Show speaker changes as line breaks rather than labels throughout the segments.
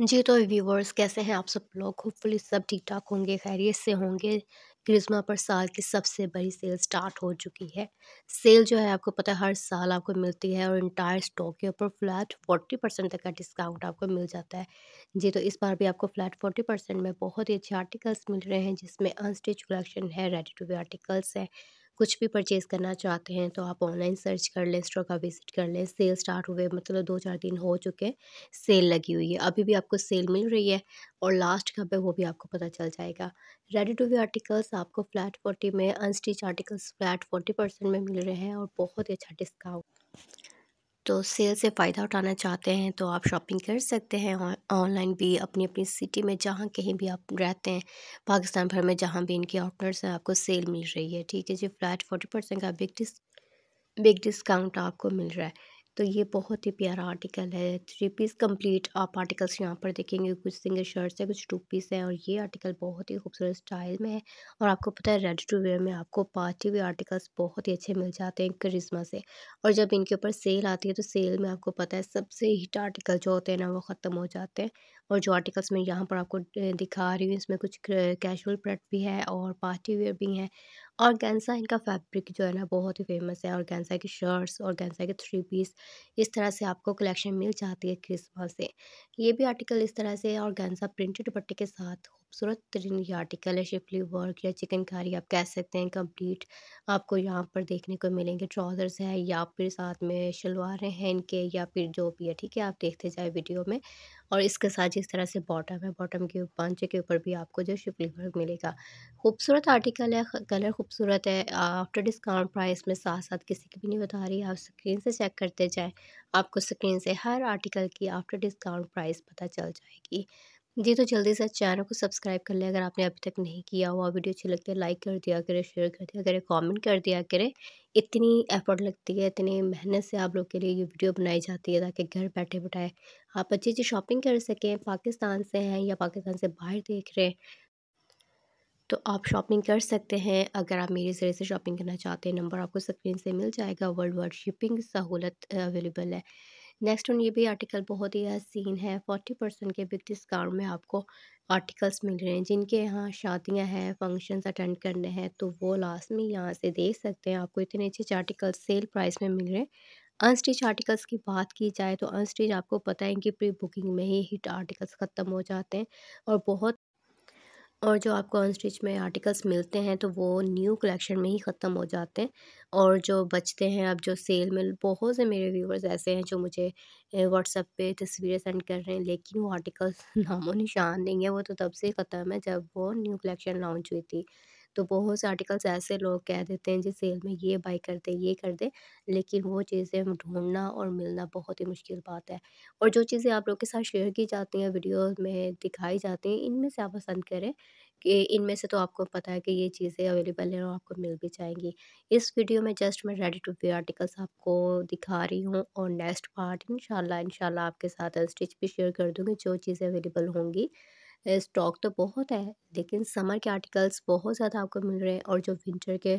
जी तो व्यूवर्स कैसे हैं आप सब लोग होपफुली सब ठीक ठाक होंगे खैरियत से होंगे क्रिसमा पर साल की सबसे बड़ी सेल स्टार्ट हो चुकी है सेल जो है आपको पता है हर साल आपको मिलती है और इंटायर स्टॉक के ऊपर फ्लैट फोर्टी परसेंट तक का डिस्काउंट आपको मिल जाता है जी तो इस बार भी आपको फ्लैट फोर्टी परसेंट में बहुत ही अच्छे आर्टिकल्स मिल रहे हैं जिसमें अनस्टिच कलेक्शन है रेडी टू वे आर्टिकल्स है कुछ भी परचेज़ करना चाहते हैं तो आप ऑनलाइन सर्च कर लें स्टोर का विज़िट कर लें सेल स्टार्ट हुए मतलब दो चार दिन हो चुके सेल लगी हुई है अभी भी आपको सेल मिल रही है और लास्ट कब है वो भी आपको पता चल जाएगा रेडी टू वे आर्टिकल्स आपको फ्लैट फोर्टी में unstitch articles flat forty percent में मिल रहे हैं और बहुत ही अच्छा डिस्काउंट तो सेल से फ़ायदा उठाना चाहते हैं तो आप शॉपिंग कर सकते हैं ऑनलाइन भी अपनी अपनी सिटी में जहाँ कहीं भी आप रहते हैं पाकिस्तान भर में जहाँ भी इनके आउटलेट्स हैं आपको सेल मिल रही है ठीक है जी फ्लैट फोर्टी परसेंट का बिग डिस बिग डिस्काउंट आपको मिल रहा है तो ये बहुत ही प्यारा आर्टिकल है थ्री पीस कंप्लीट आप आर्टिकल्स यहाँ पर देखेंगे कुछ सिंगल शर्ट्स हैं कुछ टू पीस हैं और ये आर्टिकल बहुत ही खूबसूरत स्टाइल में है और आपको पता है रेडी टू वेयर में आपको पार्टी वेयर आर्टिकल्स बहुत ही अच्छे मिल जाते हैं करिश्मा से और जब इनके ऊपर सेल आती है तो सेल में आपको पता है सबसे हिट आर्टिकल जो होते हैं ना वो ख़त्म हो जाते हैं और जो आर्टिकल्स मैं यहाँ पर आपको दिखा रही हूँ इसमें कुछ कैजुअल प्रट भी है और पार्टी वेयर भी हैं और गेंसा इनका फैब्रिक जो है ना बहुत ही फेमस है और गेंसा की शर्ट्स और गेंसा के थ्री पीस इस तरह से आपको कलेक्शन मिल जाती है क्रिसमस से ये भी आर्टिकल इस तरह से और गैंसा प्रिंटेड दुपट्टे के साथ खूबसूरत तरीन ये आर्टिकल है शिफली वर्क या चिकनकारी आप कह सकते हैं कंप्लीट आपको यहाँ पर देखने को मिलेंगे ट्राउज़र्स है या फिर साथ में शलवारें हैं इनके या फिर जो भी है ठीक है आप देखते जाए वीडियो में और इसके साथ जिस तरह से बॉटम है बॉटम के पंचे के ऊपर भी आपको जो शिफली वर्क मिलेगा खूबसूरत आर्टिकल है कलर खूबसूरत है आफ्टर डिस्काउंट प्राइस में साथ साथ किसी की भी नहीं बता रही आप स्क्रीन से चेक करते जाए आपको स्क्रीन से हर आर्टिकल की आफ्टर डिस्काउंट प्राइस प्राइस पता चल जाएगी जी तो जल्दी से चैनल को सब्सक्राइब कर लें अगर आपने अभी तक नहीं किया हुआ वीडियो अच्छी लगती है लाइक कर दिया करें शेयर कर दिया करें कमेंट कर दिया करें इतनी एफर्ट लगती है इतनी मेहनत से आप लोग के लिए ये वीडियो बनाई जाती है ताकि घर बैठे बैठाए आप अच्छी अच्छी शॉपिंग कर सकें पाकिस्तान से हैं या पाकिस्तान से बाहर देख रहे हैं तो आप शॉपिंग कर सकते हैं अगर आप मेरे ज़रिए से शॉपिंग करना चाहते हैं नंबर आपको स्क्रीन से मिल जाएगा वर्ल्ड वाइड शिपिंग सहूलत अवेलेबल है नेक्स्ट वन ये भी आर्टिकल बहुत ही हसीन है फोर्टी परसेंट के बिग डिस्काउंट में आपको आर्टिकल्स मिल रहे हैं जिनके यहाँ शादियाँ हैं फंक्शंस अटेंड करने हैं तो वो लास्ट में यहाँ से देख सकते हैं आपको इतने अच्छे अच्छे आर्टिकल्स सेल प्राइस में मिल रहे हैं अनस्टिच आर्टिकल्स की बात की जाए तो अनस्टिच आपको पता है इनकी प्री बुकिंग में ही हिट आर्टिकल्स ख़त्म हो जाते हैं और बहुत और जो आपको अनस्टिच में आर्टिकल्स मिलते हैं तो वो न्यू कलेक्शन में ही ख़त्म हो जाते हैं और जो बचते हैं अब जो सेल में बहुत से मेरे व्यूवर्स ऐसे हैं जो मुझे व्हाट्सअप पे तस्वीरें सेंड कर रहे हैं लेकिन वो आर्टिकल्स नामों निशान नहीं है वो तो तब से ख़त्म है जब वो न्यू कलेक्शन लॉन्च हुई थी तो बहुत से आर्टिकल्स ऐसे लोग कह देते हैं जिस सेल में ये बाई कर दे ये कर दे लेकिन वो चीज़ें ढूंढना और मिलना बहुत ही मुश्किल बात है और जो चीज़ें आप लोग के साथ शेयर की जाती हैं वीडियो में दिखाई जाती हैं इनमें से आप पसंद करें कि इनमें से तो आपको पता है कि ये चीज़ें अवेलेबल हैं और आपको मिल भी जाएंगी इस वीडियो में जस्ट मैं रेडी टू वे आर्टिकल्स आपको दिखा रही हूँ और नेक्स्ट पार्ट इन शाला आपके साथ स्टिच भी शेयर कर दूँगी जो चीज़ें अवेलेबल होंगी स्टॉक तो बहुत है लेकिन समर के आर्टिकल्स बहुत ज़्यादा आपको मिल रहे हैं और जो विंटर के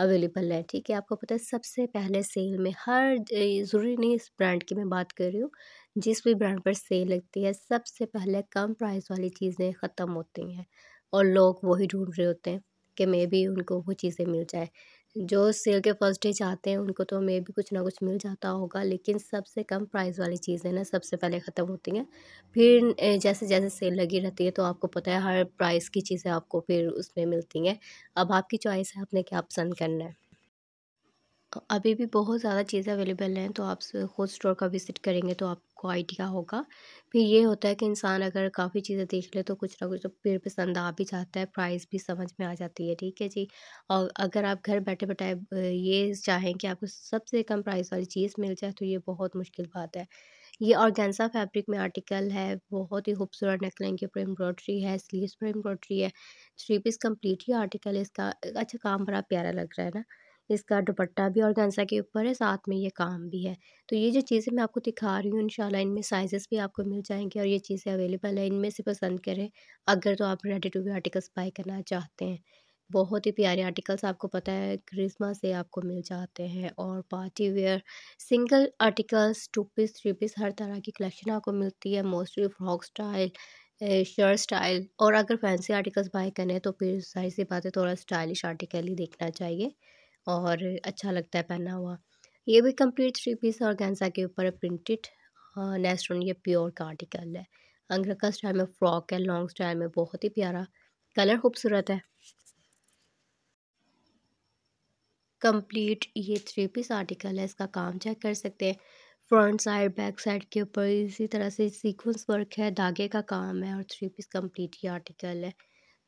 अवेलेबल हैं ठीक है आपको पता है सबसे पहले सेल में हर ज़रूरी नहीं इस ब्रांड की मैं बात कर रही हूँ जिस भी ब्रांड पर सेल लगती है सबसे पहले कम प्राइस वाली चीज़ें ख़त्म होती हैं और लोग वही ढूंढ रहे होते हैं कि मे भी उनको वो चीज़ें मिल जाए जो सेल के फर्स्ट डे जाते हैं उनको तो मे भी कुछ ना कुछ मिल जाता होगा लेकिन सबसे कम प्राइस वाली चीज़ें ना सबसे पहले ख़त्म होती हैं फिर जैसे जैसे सेल लगी रहती है तो आपको पता है हर प्राइस की चीज़ें आपको फिर उसमें मिलती हैं अब आपकी चॉइस है आपने क्या पसंद करना है अभी भी बहुत ज़्यादा चीज़ें अवेलेबल हैं तो आप खुद स्टोर का विज़िट करेंगे तो आपको आइडिया होगा फिर ये होता है कि इंसान अगर काफ़ी चीज़ें देख ले तो कुछ ना कुछ तो फिर पसंद आ भी जाता है प्राइस भी समझ में आ जाती है ठीक है जी और अगर आप घर बैठे बैठे ये चाहें कि आपको सबसे कम प्राइस वाली चीज़ मिल जाए तो ये बहुत मुश्किल बात है ये ऑर्गेन्सा फैब्रिक में आर्टिकल है बहुत ही खूबसूरत नेकलाइन के ऊपर एम्ब्रॉयड्री है स्लीव्स पर एम्ब्रॉयड्री है थ्री पीस कम्प्लीट ही आर्टिकल है इसका अच्छा काम बड़ा प्यारा लग रहा है ना इसका दुपट्टा भी ऑर्गेन्जा के ऊपर है साथ में ये काम भी है तो ये जो चीज़ें मैं आपको दिखा रही हूँ इंशाल्लाह इनमें साइज़ेस भी आपको मिल जाएंगे और ये चीज़ें अवेलेबल है इनमें से पसंद करें अगर तो आप ready to wear articles buy करना चाहते हैं बहुत ही प्यारे आर्टिकल्स आपको पता है क्रिसमस से आपको मिल जाते हैं और party wear single articles two piece three piece हर तरह की कलेक्शन आपको मिलती है mostly frock style shirt style और अगर फैंसी आर्टिकल्स बाय करने तो फिर सारी सी बातें थोड़ा स्टाइलिश आर्टिकल ही देखना चाहिए और अच्छा लगता है पहना हुआ ये भी कंप्लीट थ्री पीस ऑर्गेन्जा के ऊपर प्रिंटेड नेस्ट ये प्योर कार्टिकल है अंगरखा स्टाइल में फ्रॉक है लॉन्ग स्टाइल में बहुत ही प्यारा कलर खूबसूरत है कंप्लीट ये थ्री पीस आर्टिकल है इसका काम चेक कर सकते हैं फ्रंट साइड बैक साइड के ऊपर इसी तरह से सीक्वेंस वर्क है धागे का काम है और थ्री पीस कंप्लीट ये आर्टिकल है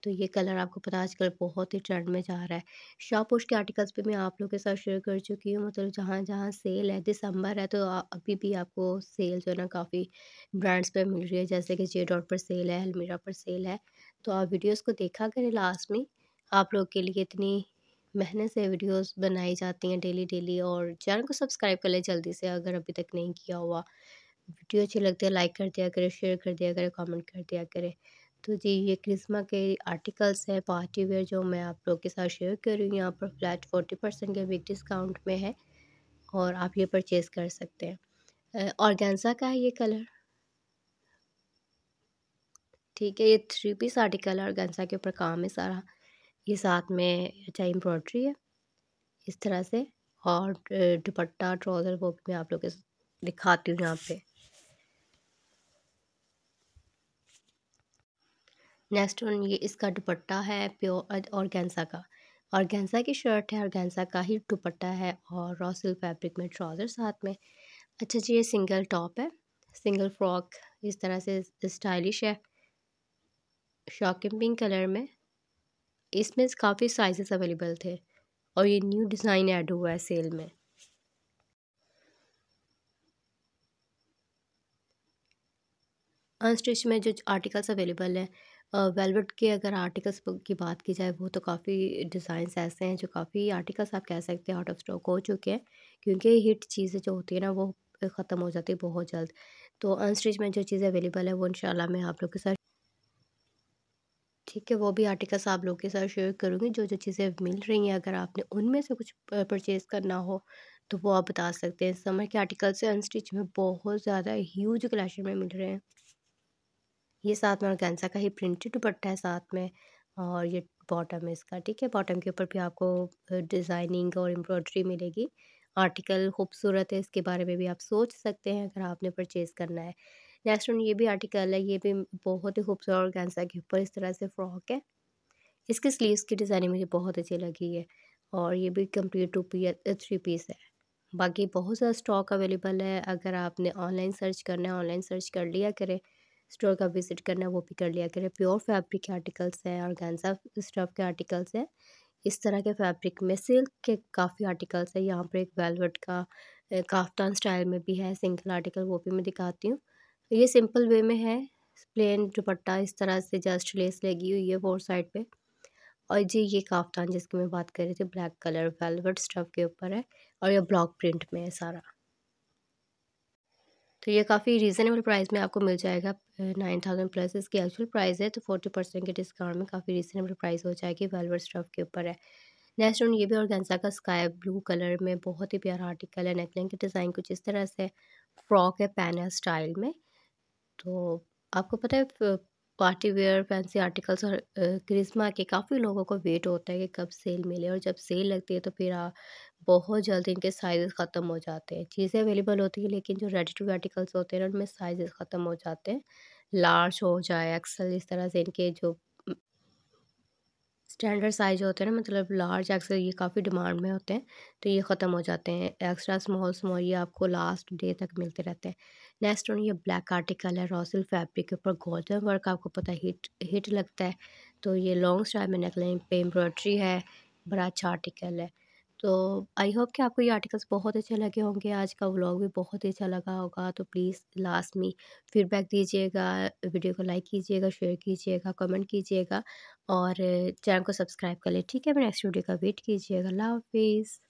तो ये कलर आपको पता है आजकल बहुत ही ट्रेंड में जा रहा है शापोश के आर्टिकल्स भी मैं आप लोग के साथ शेयर कर चुकी हूँ मतलब जहाँ जहाँ सेल है दिसंबर है तो अभी भी आपको सेल जो है ना काफ़ी ब्रांड्स पर मिल रही है जैसे कि जे डॉट पर सेल है अलमीरा पर सेल है तो आप वीडियोस को देखा करें लास्ट में आप लोग के लिए इतनी मेहनत से वीडियोस बनाई जाती हैं डेली डेली और चैनल को सब्सक्राइब कर लें जल्दी से अगर अभी तक नहीं किया हुआ वीडियो अच्छी लगती है लाइक कर दिया करें शेयर कर दिया करें कमेंट कर दिया करें तो जी ये क्रिसमा के आर्टिकल्स हैं पार्टी वेयर जो मैं आप लोग के साथ शेयर कर रही हूँ यहाँ पर फ्लैट फोर्टी परसेंट के बिग डिस्काउंट में है और आप ये परचेज़ कर सकते हैं ऑर्गेन्जा का है ये कलर ठीक है ये थ्री पीस आर्टिकल है ऑर्गेन्जा के ऊपर काम है सारा ये साथ में अच्छा एम्ब्रॉयड्री है इस तरह से और दुपट्टा ट्राउज़र वो भी मैं आप लोग के दिखाती हूँ यहाँ पे नेक्स्ट वन ये इसका दुपट्टा है प्योर और गेंसा का और गेंसा की शर्ट है और गेंसा का ही दुपट्टा है और रॉसिल फैब्रिक में ट्राउज़र साथ में अच्छा जी ये सिंगल टॉप है सिंगल फ्रॉक इस तरह से स्टाइलिश है शॉकिंग पिंक कलर में इसमें काफ़ी साइजेस अवेलेबल थे और ये न्यू डिज़ाइन ऐड हुआ है सेल में अनस्टिच में जो आर्टिकल्स अवेलेबल हैं वेलवेट के अगर आर्टिकल्स की बात की जाए वो तो काफ़ी डिज़ाइंस ऐसे हैं जो काफ़ी आर्टिकल्स आप कह सकते हैं आउट ऑफ स्टॉक हो चुके हैं क्योंकि हिट चीज़ें जो होती है ना वो ख़त्म हो जाती है बहुत जल्द तो अनस्टिच में जो चीज़ें अवेलेबल है वो इंशाल्लाह मैं आप लोग के साथ ठीक है वो भी आर्टिकल्स आप लोग के साथ शेयर करूँगी जो जो चीज़ें मिल रही हैं अगर आपने उनमें से कुछ परचेज़ करना हो तो वो आप बता सकते हैं समर के आर्टिकल्स से अनस्टिच में बहुत ज़्यादा ह्यूज कलेक्शन में मिल रहे हैं ये साथ में ऑर्गेन्जा का ही प्रिंटेड दुपट्टा है साथ में और ये बॉटम है इसका ठीक है बॉटम के ऊपर भी आपको डिज़ाइनिंग और एम्ब्रॉयडरी मिलेगी आर्टिकल खूबसूरत है इसके बारे में भी आप सोच सकते हैं अगर आपने परचेज़ करना है नेक्स्ट वन ये भी आर्टिकल है ये भी बहुत ही खूबसूरत और गैंसा के ऊपर इस तरह से फ्रॉक है इसके स्लीव्स की डिज़ाइनिंग मुझे बहुत अच्छी लगी है और ये भी कम्प्लीट टू पी थ्री पीस है बाकी बहुत सारा स्टॉक अवेलेबल है अगर आपने ऑनलाइन सर्च करना है ऑनलाइन सर्च कर लिया करें स्टोर का विज़िट करना है वो भी कर लिया करें प्योर फैब्रिक के आर्टिकल्स हैं और ऑर्गेन्जा स्टफ के आर्टिकल्स हैं इस तरह के फैब्रिक में सिल्क के काफ़ी आर्टिकल्स हैं यहाँ पर एक वेलवेट का काफ्तान स्टाइल में भी है सिंगल आर्टिकल वो भी मैं दिखाती हूँ ये सिंपल वे में है प्लेन दुपट्टा इस तरह से जस्ट लेस लगी हुई है फोर साइड पे और जी ये काफ्तान जिसकी मैं बात कर रही थी ब्लैक कलर वेलवेट स्टफ के ऊपर है और ये ब्लॉक प्रिंट में है सारा तो ये काफ़ी रीज़नेबल प्राइस में आपको मिल जाएगा नाइन थाउजेंड प्लस इसकी एक्चुअल प्राइस है तो फोर्टी परसेंट के डिस्काउंट में काफ़ी रीज़नेबल प्राइस हो जाएगी वेलवर स्टफ के ऊपर है नेक्स्ट उन ये भी ऑर्गेन्जा का स्काई ब्लू कलर में बहुत ही प्यारा आर्टिकल है नेकलाइन की डिज़ाइन कुछ इस तरह से फ्रॉक है पैनल स्टाइल में तो आपको पता है पार्टी वेयर फैंसी आर्टिकल्स और क्रिसमा के काफ़ी लोगों को वेट होता है कि कब सेल मिले और जब सेल लगती है तो फिर आ, बहुत जल्द इनके साइज़ ख़त्म हो जाते हैं चीज़ें अवेलेबल होती हैं लेकिन जो रेडी टू आर्टिकल्स होते हैं उनमें साइजेस ख़त्म हो जाते हैं लार्ज हो जाए एक्सल इस तरह से इनके जो स्टैंडर्ड साइज़ होते हैं ना मतलब लार्ज एक्सल ये काफ़ी डिमांड में होते हैं तो ये ख़त्म हो जाते हैं एक्स्ट्रा स्मॉल स्मॉल ये आपको लास्ट डे तक मिलते रहते हैं नेक्स्ट और ये ब्लैक आर्टिकल है रॉसिल फैब्रिक के ऊपर गोल्डन वर्क आपको पता हिट हिट लगता है तो ये लॉन्ग स्टाइल में नेकलाइन पे एम्ब्रॉयड्री है बड़ा अच्छा आर्टिकल है तो आई होप कि आपको ये आर्टिकल्स बहुत अच्छे लगे होंगे आज का व्लॉग भी बहुत ही अच्छा लगा होगा तो प्लीज़ लास्ट में फीडबैक दीजिएगा वीडियो को लाइक कीजिएगा शेयर कीजिएगा कमेंट कीजिएगा और चैनल को सब्सक्राइब कर ले ठीक है मैं नेक्स्ट वीडियो का वेट कीजिएगा अल्लाह हाफिज़